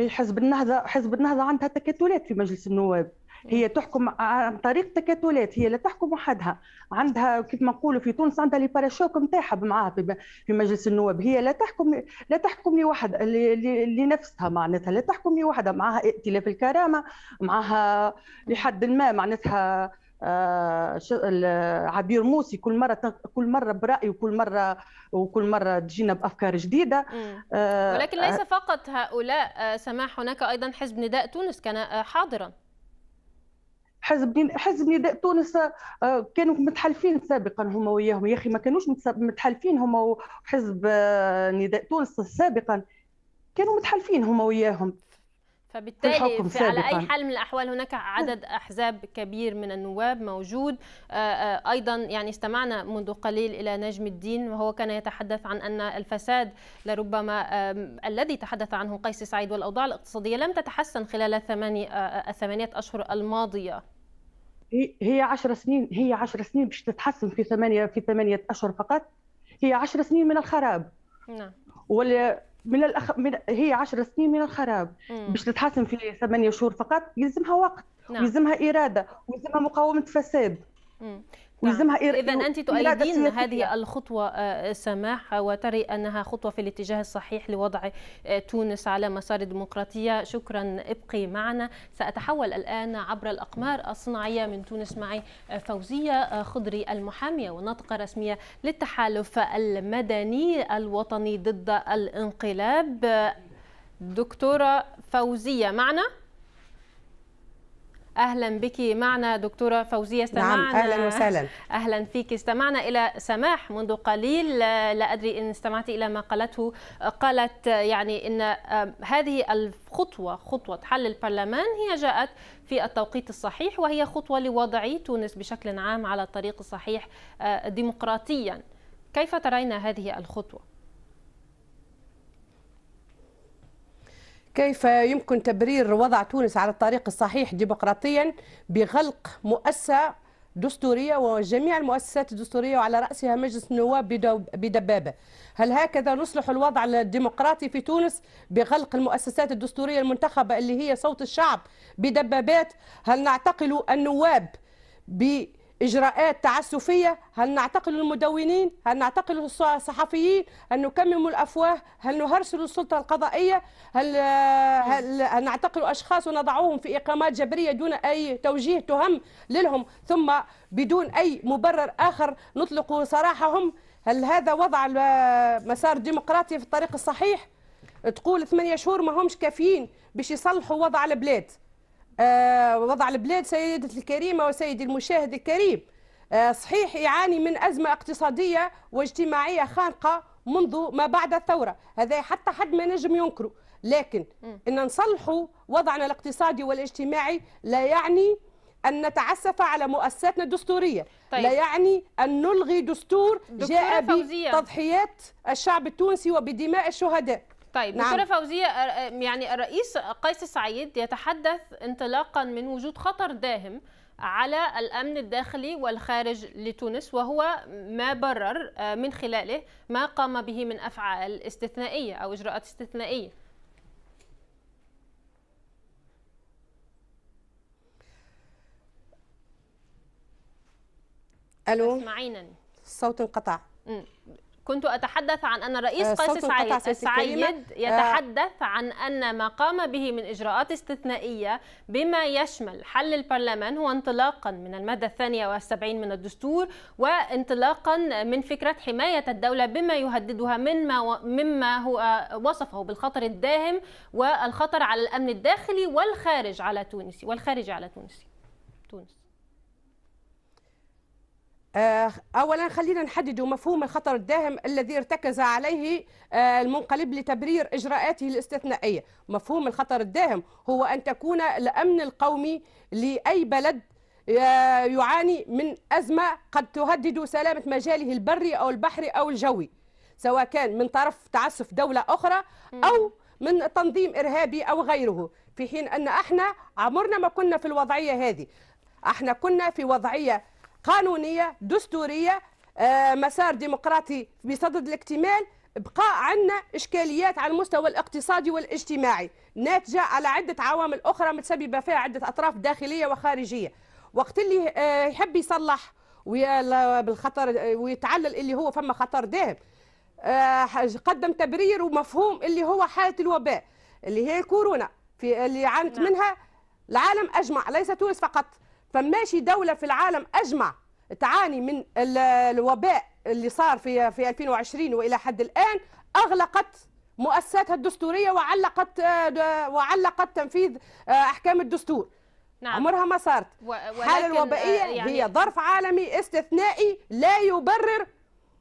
حزب النهضه حزب النهضه عندها تكتلات في مجلس النواب هي تحكم عن طريق تكتلات هي لا تحكم وحدها عندها كيف ما نقولوا في تونس عندها لي باراشوك نتاعها معاها في مجلس النواب هي لا تحكم لا تحكم لوحد لنفسها معناتها لا تحكم لوحدها معاها ائتلاف الكرامه معاها لحد ما معناتها آه، عبير موسي كل مره كل مره براي وكل مره وكل مره تجينا بافكار جديده آه، ولكن ليس آه، فقط هؤلاء سماح هناك ايضا حزب نداء تونس كان حاضرا حزب حزب نداء تونس كانوا متحالفين سابقا هما وياهم يا اخي ما كانوش متحالفين هما وحزب نداء تونس سابقا كانوا متحالفين هما وياهم فبالتالي في على أي حال من الأحوال هناك عدد أحزاب كبير من النواب موجود آه، آه، أيضا يعني استمعنا منذ قليل إلى نجم الدين وهو كان يتحدث عن أن الفساد لربما الذي تحدث عنه قيس سعيد والأوضاع الاقتصادية لم تتحسن خلال الثمانية آه، أشهر الماضية هي 10 سنين هي 10 سنين باش تتحسن في ثمانية في ثمانية أشهر فقط هي 10 سنين من الخراب نعم من الأخ... من... هي عشر سنين من الخراب باش تتحسن في ثمانية شهور فقط يلزمها وقت نعم. يلزمها اراده ويلزمها مقاومه فساد مم. نعم. ويلزمها اذا انت تؤيدين هذه الخطوه آه، سماح وتري انها خطوه في الاتجاه الصحيح لوضع آه، تونس على مسار الديمقراطيه شكرا ابقي معنا ساتحول الان عبر الاقمار الصناعيه من تونس معي آه، فوزيه خضري المحاميه والناطقه الرسميه للتحالف المدني الوطني ضد الانقلاب دكتوره فوزيه معنا اهلا بك معنا دكتوره فوزيه استمعنا نعم اهلا وسهلا اهلا فيك استمعنا الى سماح منذ قليل لا ادري ان استمعت الى ما قالته قالت يعني ان هذه الخطوه خطوه حل البرلمان هي جاءت في التوقيت الصحيح وهي خطوه لوضع تونس بشكل عام على الطريق الصحيح آه، ديمقراطيا كيف ترين هذه الخطوه كيف يمكن تبرير وضع تونس على الطريق الصحيح ديمقراطيا بغلق مؤسسة دستورية وجميع المؤسسات الدستورية وعلى رأسها مجلس النواب بدبابة هل هكذا نصلح الوضع الديمقراطي في تونس بغلق المؤسسات الدستورية المنتخبة اللي هي صوت الشعب بدبابات هل نعتقل النواب ب اجراءات تعسفيه هل نعتقل المدونين هل نعتقل الصحفيين هل نكمم الافواه هل نهرسل السلطه القضائيه هل هل, هل نعتقل اشخاص ونضعوهم في اقامات جبريه دون اي توجيه تهم لهم ثم بدون اي مبرر اخر نطلق سراحهم هل هذا وضع مسار ديمقراطي في الطريق الصحيح تقول ثمانية شهور ما همش كافيين باش يصلحوا وضع البلاد آه، وضع البلاد سيدتي الكريمه وسيدي المشاهد الكريم آه، صحيح يعاني من ازمه اقتصاديه واجتماعيه خانقه منذ ما بعد الثوره هذا حتى حد ما نجم ينكره لكن ان نصلحوا وضعنا الاقتصادي والاجتماعي لا يعني أن نتعسف على مؤسساتنا الدستورية طيب. لا يعني أن نلغي دستور جاء بتضحيات الشعب التونسي وبدماء الشهداء طيب نعم. دكتوره فوزيه يعني الرئيس قيس سعيد يتحدث انطلاقا من وجود خطر داهم على الامن الداخلي والخارج لتونس وهو ما برر آه، من خلاله ما قام به من افعال استثنائيه او اجراءات استثنائيه الو اسمعينني الصوت انقطع كنت أتحدث عن أن الرئيس آه، قيس سعيد سعيد يتحدث آه. عن أن ما قام به من إجراءات استثنائية بما يشمل حل البرلمان هو انطلاقا من المادة الثانية والسبعين من الدستور وانطلاقا من فكرة حماية الدولة بما يهددها مما مما هو آه، وصفه بالخطر الداهم والخطر على الأمن الداخلي والخارج على تونسي والخارج على تونسي تونس آه، أولا خلينا نحدد مفهوم الخطر الداهم الذي ارتكز عليه آه، المنقلب لتبرير إجراءاته الاستثنائية مفهوم الخطر الداهم هو أن تكون الأمن القومي لأي بلد آه، يعاني من أزمة قد تهدد سلامة مجاله البري أو البحري أو الجوي سواء كان من طرف تعسف دولة أخرى أو من تنظيم إرهابي أو غيره في حين أن احنا عمرنا ما كنا في الوضعية هذه احنا كنا في وضعية قانونيه دستوريه آه، مسار ديمقراطي بصدد الاكتمال بقاء عندنا اشكاليات على المستوى الاقتصادي والاجتماعي ناتجه على عده عوامل اخرى متسببه فيها عده اطراف داخليه وخارجيه وقت اللي آه، يحب يصلح بالخطر آه، ويتعلل اللي هو فما خطر داهم قدم تبرير ومفهوم اللي هو حاله الوباء اللي هي الكورونا في اللي عانت نعم. منها العالم اجمع ليس تونس فقط فماشي دوله في العالم اجمع تعاني من الوباء اللي صار في في 2020 والى حد الان اغلقت مؤسساتها الدستوريه وعلقت آه، وعلقت تنفيذ آه، احكام الدستور نعم. عمرها ما صارت الحاله آه، الوبائيه يعني... هي ظرف عالمي استثنائي لا يبرر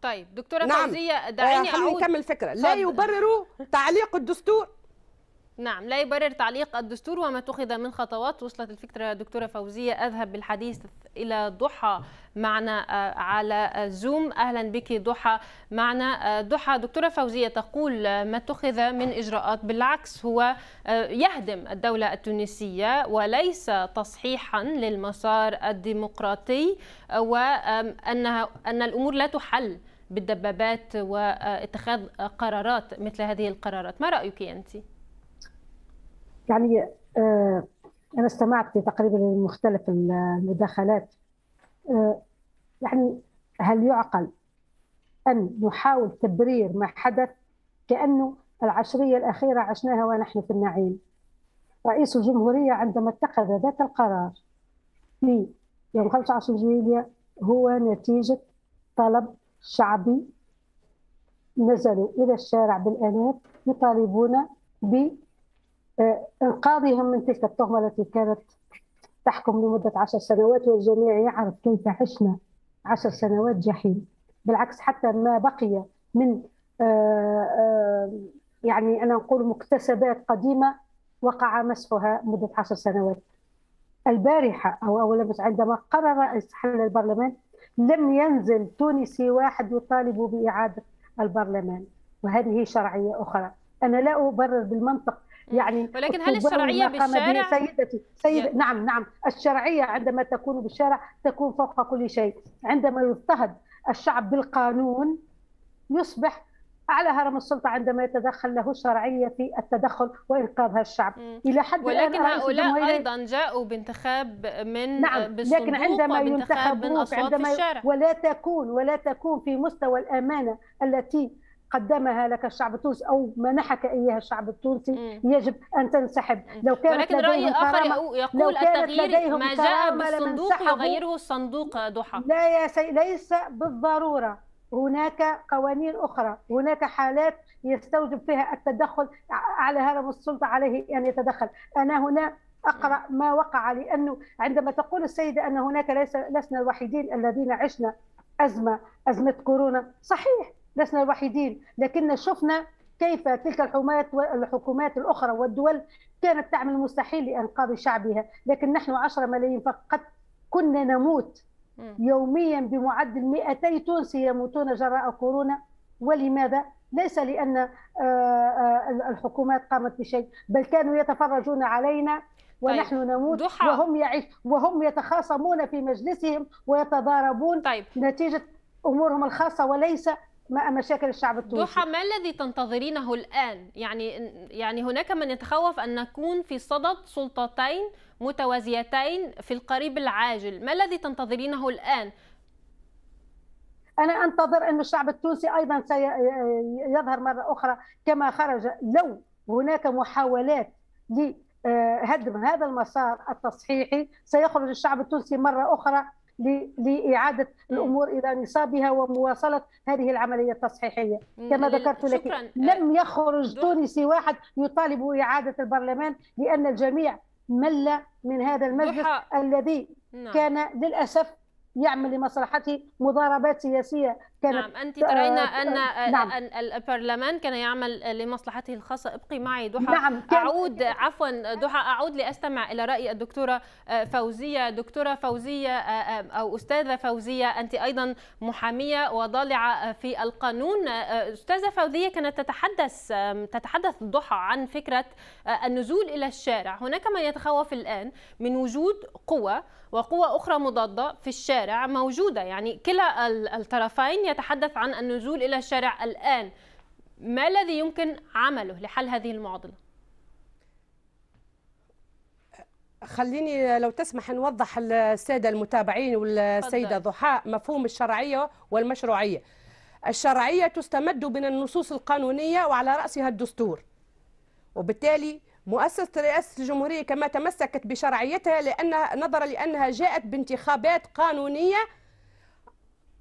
طيب دكتوره نعم. فوزيه دعيني اعود نكمل الفكره لا يبرر تعليق الدستور نعم لا يبرر تعليق الدستور وما اتخذ من خطوات وصلت الفكرة دكتورة فوزية أذهب بالحديث إلى ضحى معنا آه، على زوم أهلا بك ضحى معنا آه، ضحى دكتورة فوزية تقول آه، ما اتخذ من إجراءات بالعكس هو يهدم الدولة التونسية وليس تصحيحا للمسار الديمقراطي وأنها أن الأمور لا تحل بالدبابات واتخاذ قرارات مثل هذه القرارات ما رأيك أنت؟ يعني آه، أنا استمعت تقريبا لمختلف المداخلات آه، يعني هل يعقل أن نحاول تبرير ما حدث كأنه العشرية الأخيرة عشناها ونحن في النعيم رئيس الجمهورية عندما اتخذ ذات القرار في يوم 15 جويلية هو نتيجة طلب شعبي نزلوا إلى الشارع بالآلاف يطالبون ب إنقاذهم آه، من تلك التهمة التي كانت تحكم لمدة عشر سنوات والجميع يعرف كيف عشنا عشر سنوات جحيم بالعكس حتى ما بقي من آه، آه، يعني أنا اقول مكتسبات قديمة وقع مسحها مدة عشر سنوات البارحة أو أول عندما قرر استحلال البرلمان لم ينزل تونسي واحد يطالب بإعادة البرلمان وهذه شرعية أخرى أنا لا أبرر بالمنطق يعني ولكن هل الشرعيه بالشارع سيدتي سيد نعم نعم الشرعيه عندما تكون بالشارع تكون فوق كل شيء عندما يضطهد الشعب بالقانون يصبح اعلى هرم السلطه عندما يتدخل له الشرعيه في التدخل وانقاذ الشعب م. الى حد ولكن هؤلاء ايضا جاءوا بانتخاب من نعم آه، لكن عندما ينتخبوك عندما الشارع. ولا تكون ولا تكون في مستوى الامانه التي قدمها لك الشعب التونسي او منحك اياها الشعب التونسي مم. يجب ان تنسحب لو كانت ولكن راي اخر يقول التغيير ما جاء بالصندوق يغيره الصندوق ضحى لا يا سي ليس بالضروره هناك قوانين اخرى هناك حالات يستوجب فيها التدخل على هرم السلطه عليه ان يتدخل انا هنا اقرا ما وقع لانه عندما تقول السيده ان هناك ليس لسنا الوحيدين الذين عشنا ازمه ازمه كورونا صحيح لسنا الوحيدين لكن شفنا كيف تلك الحكومات والحكومات الاخرى والدول كانت تعمل المستحيل لانقاذ شعبها لكن نحن 10 ملايين فقط كنا نموت يوميا بمعدل 200 تونسي يموتون جراء كورونا ولماذا ليس لان آه، آه، الحكومات قامت بشيء بل كانوا يتفرجون علينا طيب. ونحن طيب. نموت دوحة. وهم يعيش وهم يتخاصمون في مجلسهم ويتضاربون طيب. نتيجه امورهم الخاصه وليس مشاكل الشعب التونسي دوحه ما الذي تنتظرينه الان يعني يعني هناك من يتخوف ان نكون في صدد سلطتين متوازيتين في القريب العاجل ما الذي تنتظرينه الان انا انتظر ان الشعب التونسي ايضا سيظهر مره اخرى كما خرج لو هناك محاولات لهدم هذا المسار التصحيحي سيخرج الشعب التونسي مره اخرى لإعادة الأمور إلى نصابها ومواصلة هذه العملية التصحيحية كما ذكرت لك لم آه، يخرج تونسي واحد يطالب إعادة البرلمان لأن الجميع مل من هذا المجلس الذي نعم. كان للأسف يعمل لمصلحته مضاربات سياسية كانت نعم أنت آه، ترين آه، أن آه، نعم. البرلمان كان يعمل لمصلحته الخاصة ابقي معي دحى نعم. أعود عفوا دحى أعود لأستمع إلى رأي الدكتورة فوزية دكتورة فوزية أو أستاذة فوزية أنت أيضا محامية وضالعة في القانون أستاذة فوزية كانت تتحدث تتحدث ضحى عن فكرة النزول إلى الشارع هناك من يتخوف الآن من وجود قوة وقوة أخرى مضادة في الشارع موجودة يعني كلا الطرفين يتحدث عن النزول إلى الشارع الآن ما الذي يمكن عمله لحل هذه المعضلة؟ خليني لو تسمح نوضح الساده المتابعين والسيده ضحاء مفهوم الشرعيه والمشروعيه. الشرعيه تستمد من النصوص القانونيه وعلى راسها الدستور. وبالتالي مؤسسه رئاسه الجمهوريه كما تمسكت بشرعيتها لانها نظرا لانها جاءت بانتخابات قانونيه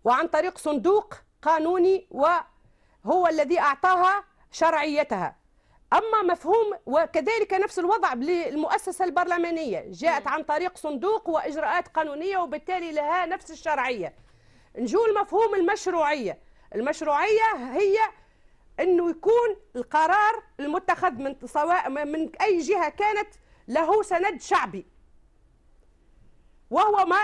وعن طريق صندوق قانوني وهو الذي أعطاها شرعيتها أما مفهوم وكذلك نفس الوضع للمؤسسة البرلمانية جاءت عن طريق صندوق وإجراءات قانونية وبالتالي لها نفس الشرعية نجو المفهوم المشروعية المشروعية هي أنه يكون القرار المتخذ من سواء من أي جهة كانت له سند شعبي وهو ما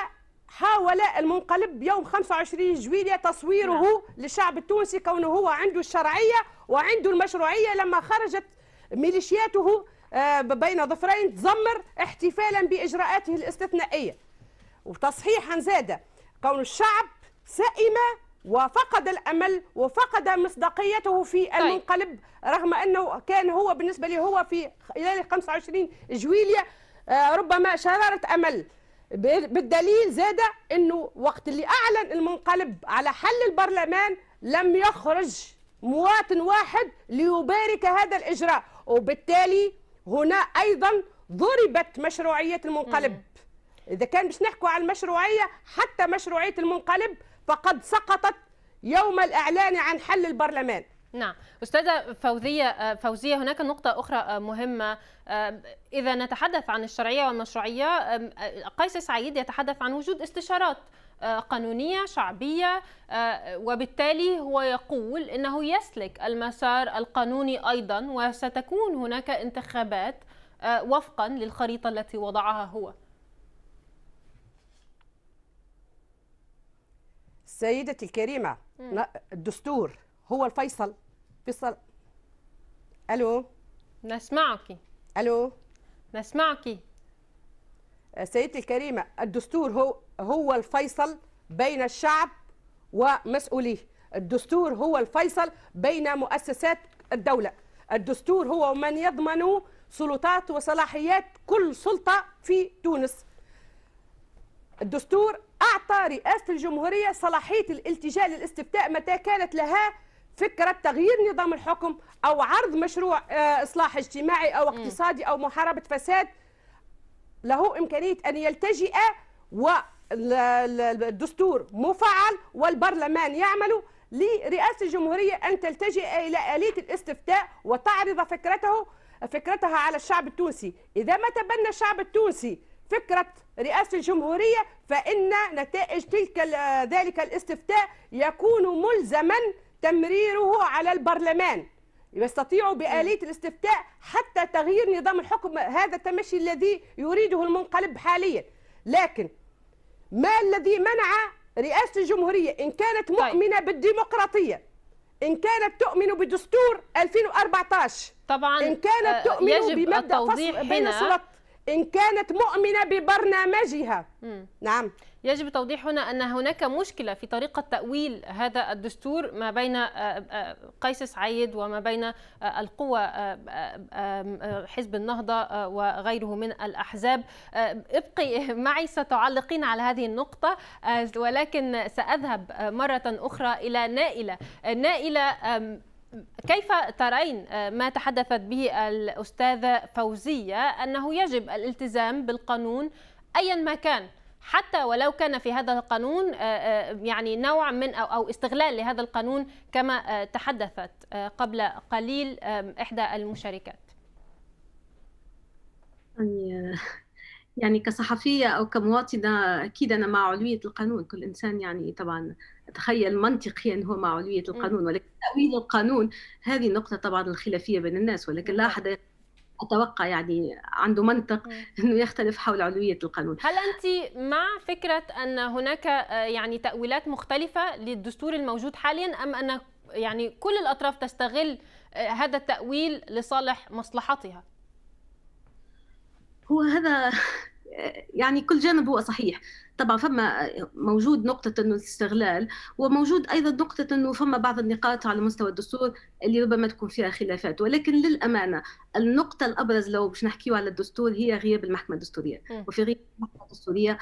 حاول المنقلب يوم 25 جويليا تصويره نعم. للشعب التونسي كونه هو عنده الشرعية وعنده المشروعية لما خرجت ميليشياته آه، بين ظفرين تزمر احتفالا بإجراءاته الاستثنائية وتصحيحا زاد كون الشعب سئم وفقد الامل وفقد مصداقيته في طيب. المنقلب رغم انه كان هو بالنسبه لي هو في خلال 25 جويليا آه، ربما شراره امل بالدليل زاد انه وقت اللي اعلن المنقلب على حل البرلمان لم يخرج مواطن واحد ليبارك هذا الاجراء وبالتالي هنا ايضا ضربت مشروعيه المنقلب اذا كان باش نحكوا على المشروعيه حتى مشروعيه المنقلب فقد سقطت يوم الاعلان عن حل البرلمان نعم استاذه فوزيه آه، فوزيه هناك نقطه اخرى آه، مهمه آه، اذا نتحدث عن الشرعيه والمشروعيه قيس سعيد يتحدث عن وجود استشارات قانونيه شعبيه وبالتالي هو يقول انه يسلك المسار القانوني ايضا وستكون هناك انتخابات وفقا للخريطه التي وضعها هو سيدتي الكريمه الدستور هو الفيصل فيصل الو نسمعك الو نسمعك آه، سيدتي الكريمه الدستور هو هو الفيصل بين الشعب ومسؤوليه الدستور هو الفيصل بين مؤسسات الدوله الدستور هو من يضمن سلطات وصلاحيات كل سلطه في تونس الدستور اعطى رئاسه الجمهوريه صلاحيه الالتجاء للاستفتاء متى كانت لها فكره تغيير نظام الحكم او عرض مشروع آه، اصلاح اجتماعي او اقتصادي او محاربه فساد له امكانيه ان يلتجئ والدستور مفعل والبرلمان يعمل لرئاسه الجمهوريه ان تلتجئ الى اليه الاستفتاء وتعرض فكرته فكرتها على الشعب التونسي اذا ما تبنى الشعب التونسي فكرة رئاسة الجمهورية فإن نتائج تلك آه، ذلك الاستفتاء يكون ملزما تمريره على البرلمان يستطيع بآلية الاستفتاء حتى تغيير نظام الحكم هذا التمشي الذي يريده المنقلب حاليا لكن ما الذي منع رئاسة الجمهورية إن كانت طيب. مؤمنة طيب. بالديمقراطية إن كانت تؤمن بدستور 2014 طبعا إن كانت آه، تؤمن يجب بمبدأ التوضيح فصل بين السلطات إن كانت مؤمنة ببرنامجها م. نعم يجب توضيح هنا أن هناك مشكلة في طريقة تأويل هذا الدستور ما بين آه، آه، قيس سعيد وما بين آه، القوى حزب النهضة وغيره من الأحزاب ابقي معي ستعلقين على هذه النقطة ولكن سأذهب مرة أخرى إلى نائلة نائلة كيف ترين ما تحدثت به الأستاذة فوزية أنه يجب الالتزام بالقانون أيا ما كان حتى ولو كان في هذا القانون آه، آه، يعني نوع من أو استغلال لهذا القانون كما آه، تحدثت قبل قليل إحدى المشاركات يعني،, يعني كصحفية أو كمواطنة أكيد أنا مع علوية القانون كل إنسان يعني طبعا تخيل منطقيا هو مع علوية القانون ولكن تأويل القانون هذه نقطة طبعا الخلافية بين الناس ولكن لا أحد اتوقع يعني عنده منطق انه يختلف حول علويه القانون هل انت مع فكره ان هناك آه، يعني تاويلات مختلفه للدستور الموجود حاليا ام ان يعني كل الاطراف تستغل آه، هذا التاويل لصالح مصلحتها هو هذا يعني كل جانب هو صحيح طبعا فما موجود نقطة أنه الاستغلال وموجود أيضا نقطة أنه فما بعض النقاط على مستوى الدستور اللي ربما تكون فيها خلافات ولكن للأمانة النقطة الأبرز لو باش نحكيو على الدستور هي غياب المحكمة الدستورية وفي غياب المحكمة الدستورية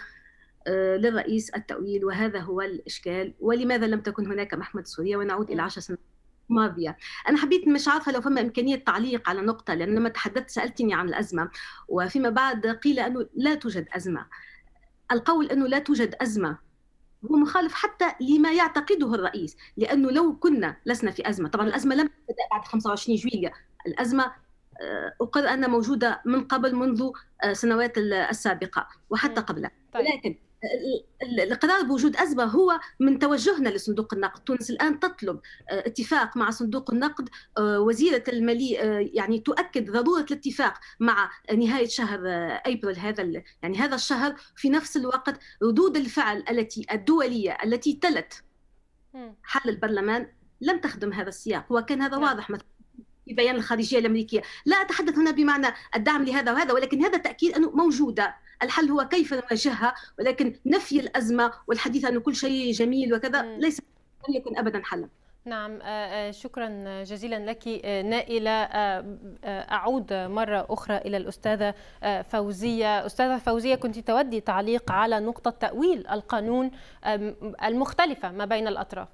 آه، للرئيس التأويل وهذا هو الإشكال ولماذا لم تكن هناك محكمة دستورية ونعود إلى عشر سنوات ماضيه انا حبيت مش عارفه لو فما امكانيه تعليق على نقطه لان لما تحدثت سالتني عن الازمه وفيما بعد قيل انه لا توجد ازمه القول انه لا توجد ازمه هو مخالف حتى لما يعتقده الرئيس لانه لو كنا لسنا في ازمه طبعا الازمه لم تبدا بعد 25 جويليا الازمه آه، اقر انها موجوده من قبل منذ السنوات آه، السابقه وحتى قبلها طيب. لكن القرار بوجود ازمه هو من توجهنا لصندوق النقد، تونس الان تطلب آه، اتفاق مع صندوق النقد، آه، وزيره الماليه آه، يعني تؤكد ضروره الاتفاق مع نهايه شهر ابريل هذا يعني هذا الشهر في نفس الوقت ردود الفعل التي الدوليه التي تلت حل البرلمان لم تخدم هذا السياق وكان هذا نعم. واضح مثلا في بيان الخارجيه الامريكيه، لا اتحدث هنا بمعنى الدعم لهذا وهذا ولكن هذا تاكيد انه موجوده، الحل هو كيف نواجهها ولكن نفي الازمه والحديث انه كل شيء جميل وكذا ليس لن يكون ابدا حلا. نعم آه، آه، شكرا جزيلا لك آه، نائلة أعود مرة أخرى إلى الأستاذة فوزية أستاذة فوزية كنت تودي تعليق على نقطة تأويل القانون المختلفة ما بين الأطراف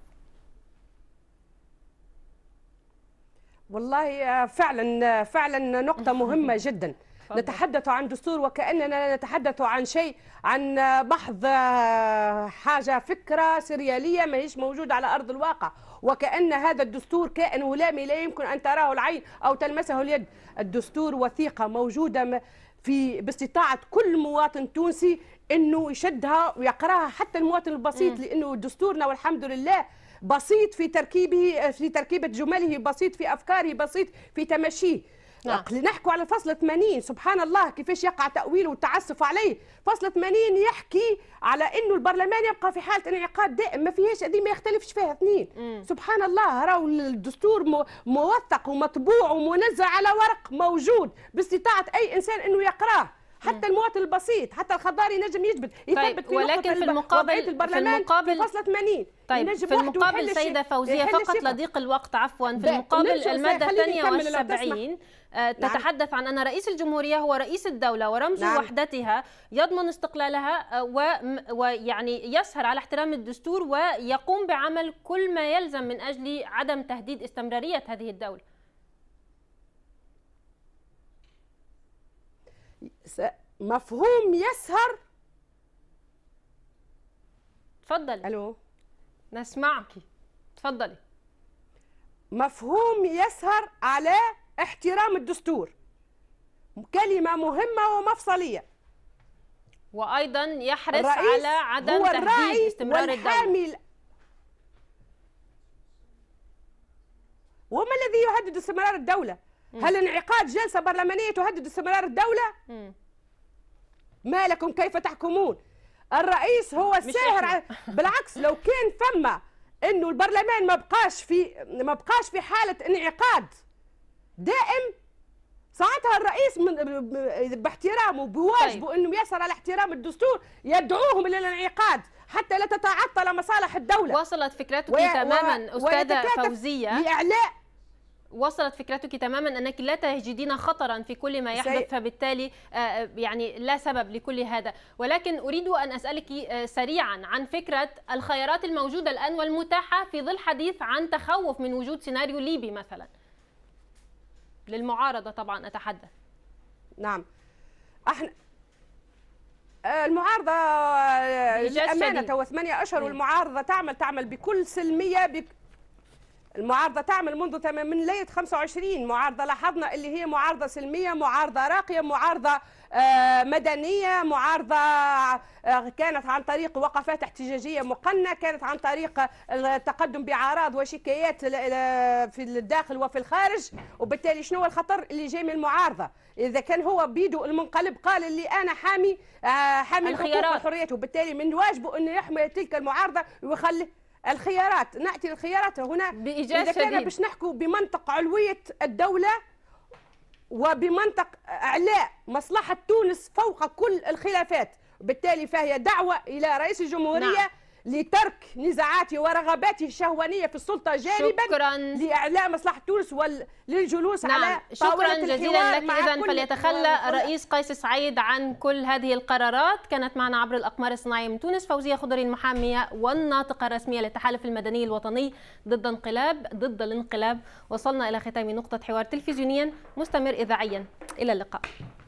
والله آه، فعلا آه، فعلا نقطة مهمة جدا نتحدث عن دستور وكأننا نتحدث عن شيء عن محض آه، حاجة فكرة سريالية ما هيش موجودة على أرض الواقع وكأن هذا الدستور كائن هلامي لا يمكن أن تراه العين أو تلمسه اليد الدستور وثيقة موجودة في باستطاعة كل مواطن تونسي أنه يشدها ويقراها حتى المواطن البسيط لأنه دستورنا والحمد لله بسيط في تركيبه في تركيبه جمله بسيط في افكاره بسيط في تمشيه نعم. نحكوا على فصل 80 سبحان الله كيفاش يقع تأويله والتعسف عليه فصل 80 يحكي على انه البرلمان يبقى في حاله انعقاد دائم ما فيهاش هذه ما يختلفش فيها اثنين مم. سبحان الله راهو الدستور موثق ومطبوع ومنزل على ورق موجود باستطاعه اي انسان انه يقراه حتى المواطن البسيط حتى الخضاري نجم يجبد يثبت طيب، في ولكن في المقابل في المقابل طيب، في فصل 80 طيب في المقابل سيده فوزيه فقط لضيق الوقت عفوا في المقابل الماده 72 آه، نعم. تتحدث عن أن رئيس الجمهورية هو رئيس الدولة ورمز نعم. وحدتها يضمن استقلالها آه، ويعني يسهر على احترام الدستور ويقوم بعمل كل ما يلزم من أجل عدم تهديد استمرارية هذه الدولة مفهوم يسهر تفضلي الو نسمعك تفضلي مفهوم يسهر على احترام الدستور كلمه مهمه ومفصليه وايضا يحرص على عدم هو تهديد استمرار الدوله وما الذي يهدد استمرار الدوله هل انعقاد جلسه برلمانيه تهدد استمرار الدوله؟ ما لكم كيف تحكمون؟ الرئيس هو الساهر بالعكس لو كان فما انه البرلمان ما بقاش في ما بقاش في حاله انعقاد دائم ساعتها الرئيس من باحترامه بواجبه طيب. انه يسعى على احترام الدستور يدعوهم الى الانعقاد حتى لا تتعطل مصالح الدوله وصلت فكرتك و... تماما استاذه فوزيه لاعلاء وصلت فكرتك تماما انك لا تجدين خطرا في كل ما يحدث فبالتالي آه، آه، يعني لا سبب لكل هذا ولكن اريد ان اسالك آه، سريعا عن فكره الخيارات الموجوده الان والمتاحه في ظل حديث عن تخوف من وجود سيناريو ليبي مثلا للمعارضه طبعا اتحدث نعم احنا المعارضة أمانة وثمانية أشهر نعم. والمعارضة تعمل تعمل بكل سلمية المعارضة تعمل منذ تمام من ليلة 25 معارضة لاحظنا اللي هي معارضة سلمية معارضة راقية معارضة آه، مدنية معارضة آه، كانت عن طريق وقفات احتجاجية مقنة كانت عن طريق التقدم بأعراض وشكايات في الداخل وفي الخارج وبالتالي شنو هو الخطر اللي جاي من المعارضة إذا كان هو بيدو المنقلب قال اللي أنا حامي آه، حامي الخيارات وحريته وبالتالي من واجبه أنه يحمي تلك المعارضة ويخلي الخيارات ناتي الخيارات هنا بايجاز اذا كان باش نحكوا بمنطق علويه الدوله وبمنطق اعلاء مصلحه تونس فوق كل الخلافات بالتالي فهي دعوه الى رئيس الجمهوريه نعم. لترك نزاعاته ورغباته الشهوانيه في السلطه جانبا شكرا لاعلاء مصلحه تونس وللجلوس نعم. على شكرا جزيلا لك اذا فليتخلى الرئيس قيس سعيد عن كل هذه القرارات كانت معنا عبر الاقمار الصناعيه من تونس فوزيه خضري المحاميه والناطقه الرسميه للتحالف المدني الوطني ضد انقلاب ضد الانقلاب وصلنا الى ختام نقطه حوار تلفزيونيا مستمر اذاعيا الى اللقاء